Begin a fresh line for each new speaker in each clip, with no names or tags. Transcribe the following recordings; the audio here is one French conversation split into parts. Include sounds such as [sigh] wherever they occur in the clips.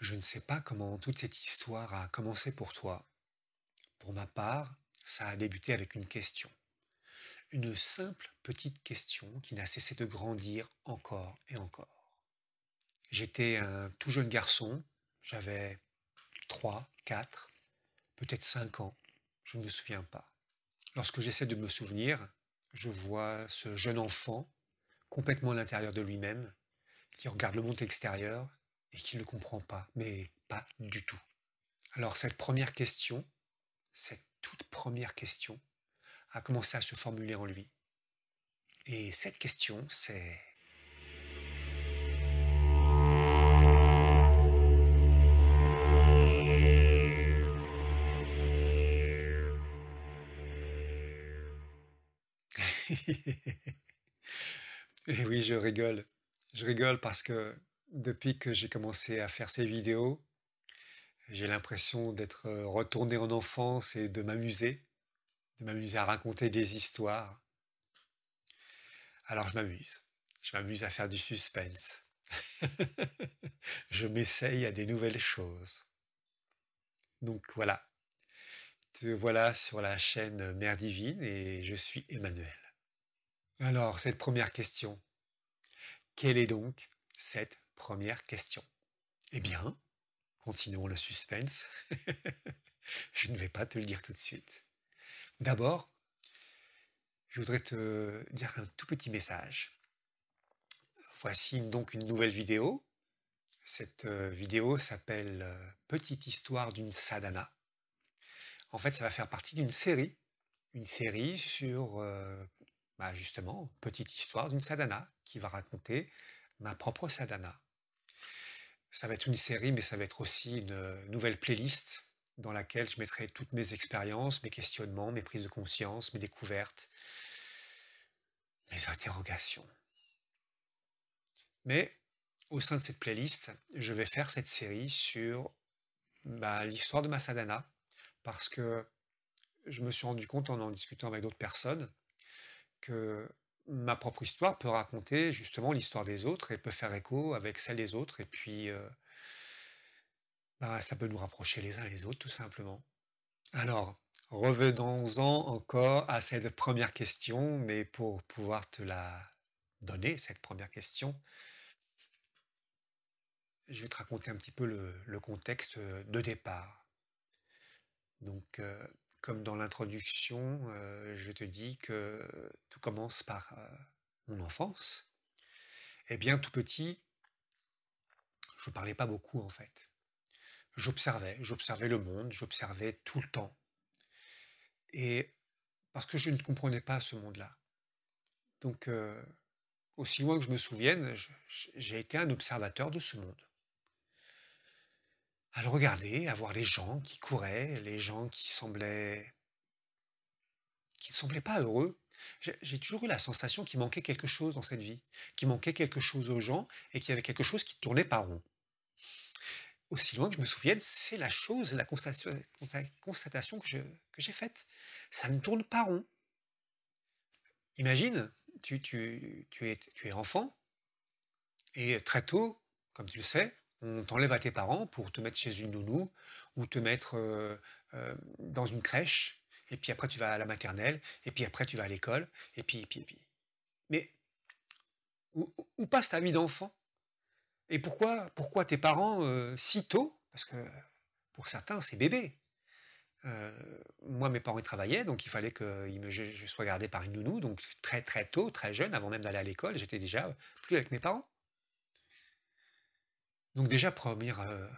Je ne sais pas comment toute cette histoire a commencé pour toi. Pour ma part, ça a débuté avec une question. Une simple petite question qui n'a cessé de grandir encore et encore. J'étais un tout jeune garçon, j'avais 3, 4, peut-être 5 ans, je ne me souviens pas. Lorsque j'essaie de me souvenir, je vois ce jeune enfant complètement à l'intérieur de lui-même, qui regarde le monde extérieur et qui ne comprend pas, mais pas du tout. Alors cette première question, cette toute première question, a commencé à se formuler en lui. Et cette question, c'est... [laughs] et eh oui, je rigole. Je rigole parce que depuis que j'ai commencé à faire ces vidéos, j'ai l'impression d'être euh, retourné en enfance et de m'amuser, de m'amuser à raconter des histoires. Alors je m'amuse, je m'amuse à faire du suspense. [laughs] je m'essaye à des nouvelles choses. Donc voilà, te voilà sur la chaîne Mère Divine et je suis Emmanuel. Alors cette première question, quelle est donc cette Première question. Eh bien, continuons le suspense. [laughs] je ne vais pas te le dire tout de suite. D'abord, je voudrais te dire un tout petit message. Voici donc une nouvelle vidéo. Cette euh, vidéo s'appelle euh, Petite histoire d'une sadhana. En fait, ça va faire partie d'une série, une série sur euh, bah, justement Petite histoire d'une sadhana qui va raconter ma propre sadhana. Ça va être une série, mais ça va être aussi une euh, nouvelle playlist dans laquelle je mettrai toutes mes expériences, mes questionnements, mes prises de conscience, mes découvertes, mes interrogations. Mais au sein de cette playlist, je vais faire cette série sur bah, l'histoire de ma sadhana, parce que je me suis rendu compte en en discutant avec d'autres personnes que ma propre histoire peut raconter justement l'histoire des autres et peut faire écho avec celle des autres. Et puis, euh, bah, ça peut nous rapprocher les uns les autres, tout simplement. Alors, revenons-en encore à cette première question, mais pour pouvoir te la donner, cette première question, je vais te raconter un petit peu le, contexte euh, de départ. Donc, euh, comme dans l'introduction, euh, je te dis que tout commence par euh, mon enfance. Eh bien, tout petit, je ne parlais pas beaucoup en fait. J'observais, j'observais le monde, j'observais tout le temps. Et parce que je ne comprenais pas ce monde-là. Donc, euh, aussi loin que je me souvienne, j'ai été un observateur de ce monde à le regarder, à voir les gens qui couraient, les gens qui semblaient qui ne semblaient pas heureux. J'ai toujours eu la sensation qu'il manquait quelque chose dans cette vie, qu'il manquait quelque chose aux gens et qu'il y avait quelque chose qui tournait pas rond. Aussi loin que je me souvienne, c'est la chose, la constatation, que j'ai faite. Ça ne tourne pas rond. Imagine, tu, es, tu es enfant et très tôt, comme tu le sais, on t'enlève à tes parents pour te mettre chez une nounou ou te mettre euh, euh, dans une crèche, et puis après tu vas à la maternelle, et puis après tu vas à l'école, et puis, et puis, et puis. Mais où, passe ta vie d'enfant Et pourquoi, pourquoi tes parents, euh, si tôt, parce que pour certains c'est bébé, moi mes parents ils travaillaient, donc il fallait que je, je sois gardé par une nounou, donc très très tôt, très jeune, avant même d'aller à l'école, j'étais déjà plus avec mes parents. Donc déjà, première euh,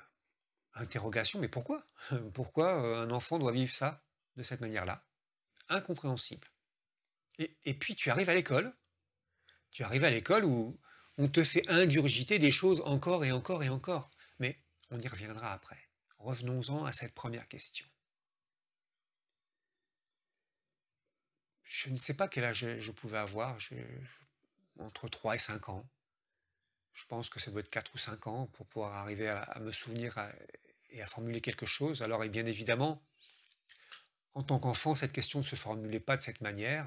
interrogation, mais pourquoi [laughs] Pourquoi euh, un enfant doit vivre ça de cette manière-là Incompréhensible. Et, puis tu arrives à l'école. Tu arrives à l'école où on te fait ingurgiter des choses encore et encore et encore. Mais on y reviendra après. Revenons-en à cette première question. Je ne sais pas quel âge je pouvais avoir, entre 3 et 5 ans je pense que ça doit être 4 ou 5 ans pour pouvoir arriver à, me souvenir et à formuler quelque chose. Alors, et bien évidemment, en tant qu'enfant, cette question ne se formulait pas de cette manière.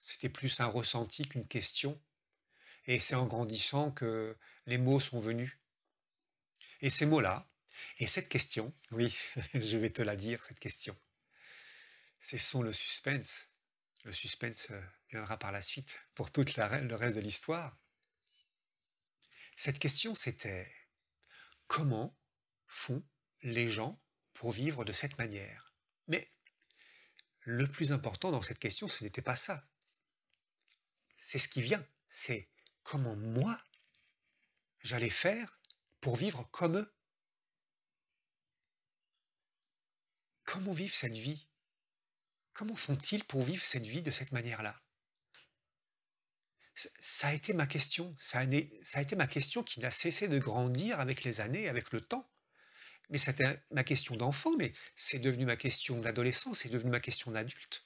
C'était plus un ressenti qu'une question. Et c'est en grandissant que les mots sont venus. Et ces mots-là, et cette question, [laughs] oui, je vais te la dire, cette question, c'est sont le suspense. Le suspense euh, viendra par la suite pour tout le reste de l'histoire. Cette question, c'était comment font les gens pour vivre de cette manière Mais le plus important dans cette question, ce n'était pas ça. C'est ce qui vient, c'est comment moi, j'allais faire pour vivre comme eux. Comment vivre cette vie Comment font-ils pour vivre cette vie de cette manière-là ça a été ma question. Ça a, été ma question qui n'a cessé de grandir avec les années, avec le temps. Mais c'était ma question d'enfant, mais c'est devenu ma question d'adolescent, c'est devenu ma question d'adulte.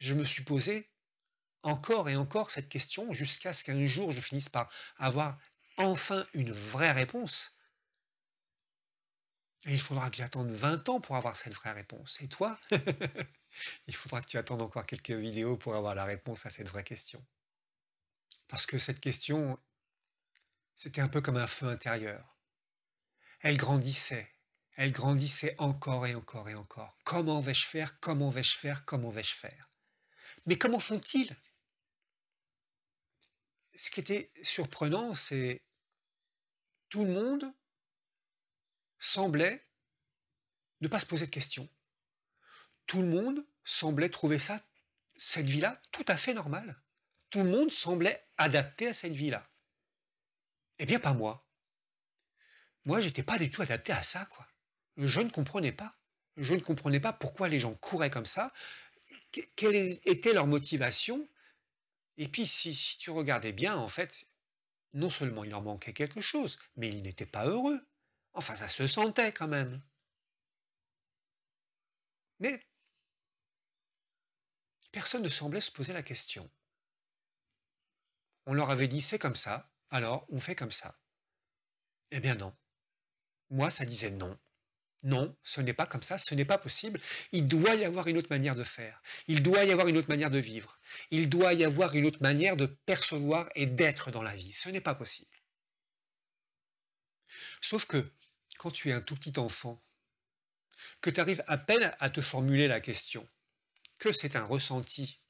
Je me suis posé encore et encore cette question jusqu'à ce qu'un jour je finisse par avoir enfin une vraie réponse. Et il faudra que j'attende 20 ans pour avoir cette vraie réponse. Et toi [laughs] Il faudra que tu attendes encore quelques vidéos pour avoir la réponse à cette vraie question parce que cette question, c'était un peu comme un feu intérieur. Elle grandissait, elle grandissait encore et encore et encore. Comment vais-je faire Comment vais-je faire Comment vais-je faire Mais comment font-ils Ce qui était surprenant, c'est tout le monde semblait ne pas se poser de questions. Tout le monde semblait trouver ça, cette vie-là, tout à fait normale tout le monde semblait adapté à cette vie-là. Eh bien, pas moi. Moi, j'étais pas du tout adapté à ça, quoi. Je ne comprenais pas. Je ne comprenais pas pourquoi les gens couraient comme ça, quelle était leur motivation. Et puis, si, si tu regardais bien, en fait, non seulement il leur manquait quelque chose, mais ils n'étaient pas heureux. Enfin, ça se sentait quand même. Mais personne ne semblait se poser la question on leur avait dit c'est comme ça, alors on fait comme ça. Eh bien non. Moi, ça disait non. Non, ce n'est pas comme ça, ce n'est pas possible. Il doit y avoir une autre manière de faire. Il doit y avoir une autre manière de vivre. Il doit y avoir une autre manière de percevoir et d'être dans la vie. Ce n'est pas possible. Sauf que quand tu es un tout petit enfant, que tu arrives à peine à te formuler la question, que c'est un ressenti,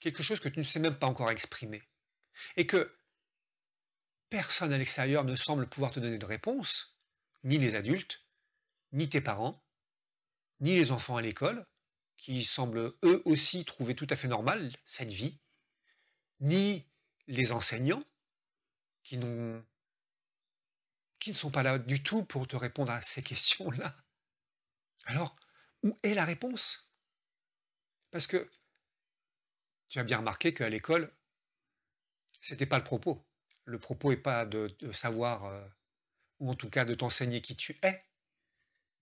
quelque chose que tu ne sais même pas encore exprimer, et que personne à l'extérieur ne semble pouvoir te donner de réponse, ni les adultes, ni tes parents, ni les enfants à l'école, qui semblent eux aussi trouver tout à fait normal cette vie, ni les enseignants, qui, qui ne sont pas là du tout pour te répondre à ces questions-là. Alors, où est la réponse Parce que tu as bien remarqué qu'à l'école, c'était pas le propos. Le propos est pas de, savoir, euh, ou en tout cas de t'enseigner qui tu es,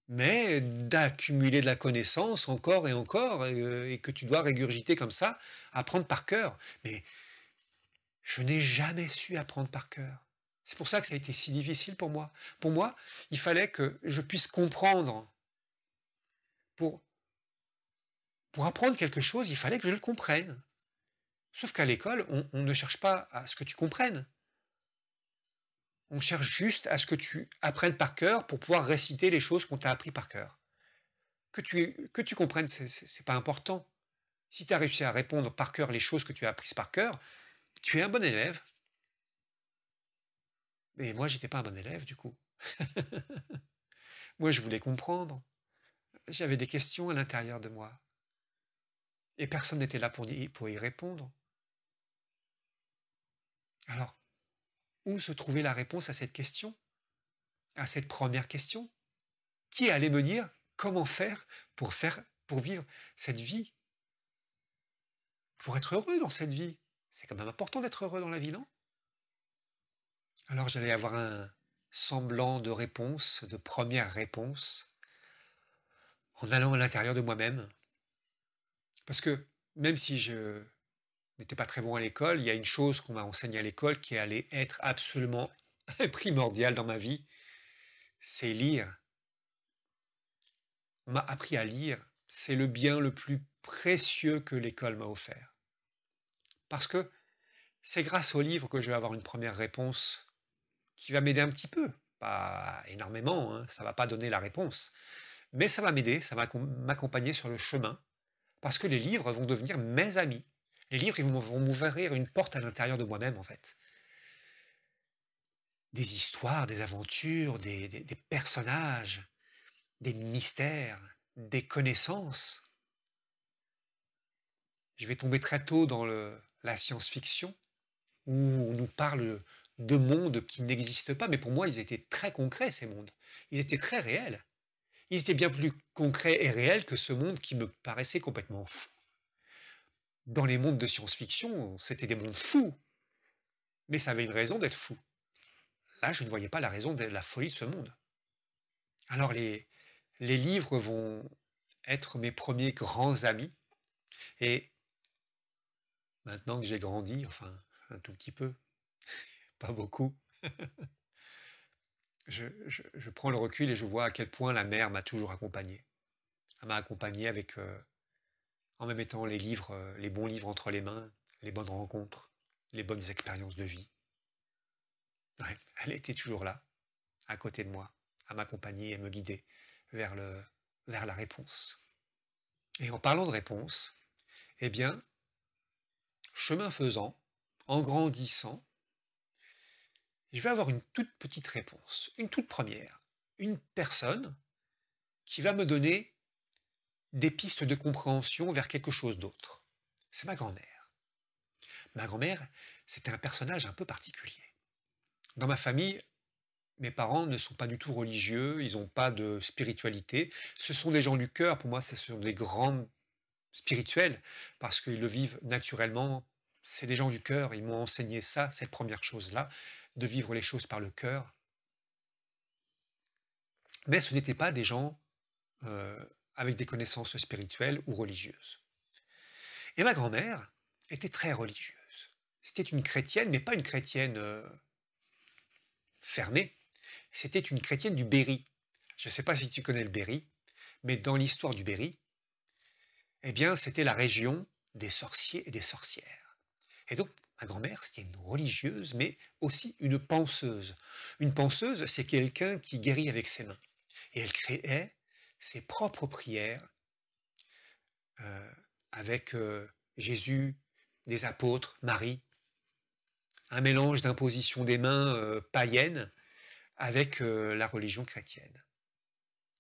mais d'accumuler de la connaissance encore et encore, euh, et, que tu dois régurgiter comme ça, apprendre par cœur. Mais je n'ai jamais su apprendre par cœur. C'est pour ça que ça a été si difficile pour moi. Pour moi, il fallait que je puisse comprendre. Pour, pour apprendre quelque chose, il fallait que je le comprenne. Sauf qu'à l'école, on, ne cherche pas à ce que tu comprennes. On cherche juste à ce que tu apprennes par cœur pour pouvoir réciter les choses qu'on t'a appris par cœur. Que tu, que tu comprennes, c'est pas important. Si tu as réussi à répondre par cœur les choses que tu as apprises par cœur, tu es un bon élève. Mais moi, j'étais pas un bon élève, du coup. [laughs] moi, je voulais comprendre. J'avais des questions à l'intérieur de moi. Et personne n'était là pour y répondre. Alors, où se trouvait la réponse à cette question À cette première question Qui allait me dire comment faire pour, faire, pour vivre cette vie Pour être heureux dans cette vie C'est quand même important d'être heureux dans la vie, non Alors j'allais avoir un semblant de réponse, de première réponse, en allant à l'intérieur de moi-même. Parce que même si je n'était pas très bon à l'école, il y a une chose qu'on m'a enseignée à l'école qui allait être absolument [laughs] primordiale dans ma vie, c'est lire. On m'a appris à lire, c'est le bien le plus précieux que l'école m'a offert. Parce que c'est grâce au livre que je vais avoir une première réponse qui va m'aider un petit peu, pas énormément, hein, ça va pas donner la réponse, mais ça va m'aider, ça va m'accompagner sur le chemin, parce que les livres vont devenir mes amis. Les livres, ils vont m'ouvrir une porte à l'intérieur de moi-même, en fait. Des histoires, des aventures, des, personnages, des mystères, des connaissances. Je vais tomber très tôt dans la science-fiction, où on nous parle de mondes qui n'existent pas, mais pour moi, ils étaient très concrets, ces mondes. Ils étaient très réels. Ils étaient bien plus concrets et réels que ce monde qui me paraissait complètement fou dans les mondes de science-fiction, c'était des mondes fous. Mais ça avait une raison d'être fou. Là, je ne voyais pas la raison de la folie de ce monde. Alors les, livres vont être mes premiers grands amis. Et maintenant que j'ai grandi, enfin un tout petit peu, [laughs] pas beaucoup, [laughs] je, prends le recul et je vois à quel point la mère m'a toujours accompagné. Elle m'a accompagné avec... Euh, en me mettant les livres, euh, les bons livres entre les mains, les bonnes rencontres, les bonnes expériences de vie. [laughs] elle était toujours là, à côté de moi, à m'accompagner et me guider vers, le, vers la réponse. Et en parlant de réponse, eh bien, chemin faisant, en grandissant, je vais avoir une toute petite réponse, une toute première, une personne qui va me donner des pistes de compréhension vers quelque chose d'autre. C'est ma grand-mère. Ma grand-mère, c'était un personnage un peu particulier. Dans ma famille, mes parents ne sont pas du tout religieux, ils n'ont pas de spiritualité. Ce sont des gens du cœur, pour moi, ce sont des grands spirituels, parce qu'ils le vivent naturellement. C'est des gens du cœur, ils m'ont enseigné ça, cette première chose-là, de vivre les choses par le cœur. Mais ce n'étaient pas des gens euh, avec des connaissances spirituelles ou religieuses. Et ma grand-mère était très religieuse. C'était une chrétienne, mais pas une chrétienne euh, fermée. C'était une chrétienne du Berry. Je ne sais pas si tu connais le Berry, mais dans l'histoire du Berry, eh bien, c'était la région des sorciers et des sorcières. Et donc, ma grand-mère, c'était une religieuse, mais aussi une penseuse. Une penseuse, c'est quelqu'un qui guérit avec ses mains. Et elle créait ses propres prières euh, avec euh, Jésus, des apôtres, Marie, un mélange d'imposition des mains euh, païennes avec la religion chrétienne.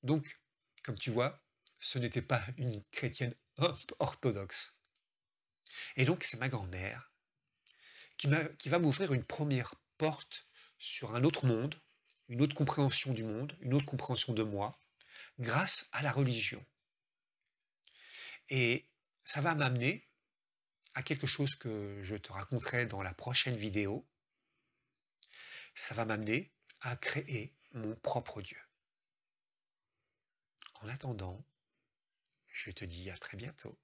Donc, comme tu vois, ce n'était pas une chrétienne orthodoxe. Et donc, c'est ma grand-mère qui va m'ouvrir une première porte sur un autre monde, une autre compréhension du monde, une autre compréhension de moi, grâce à la religion. Et ça va m'amener à quelque chose que je te raconterai dans la prochaine vidéo. Ça va m'amener à créer mon propre Dieu. En attendant, je te dis à très bientôt.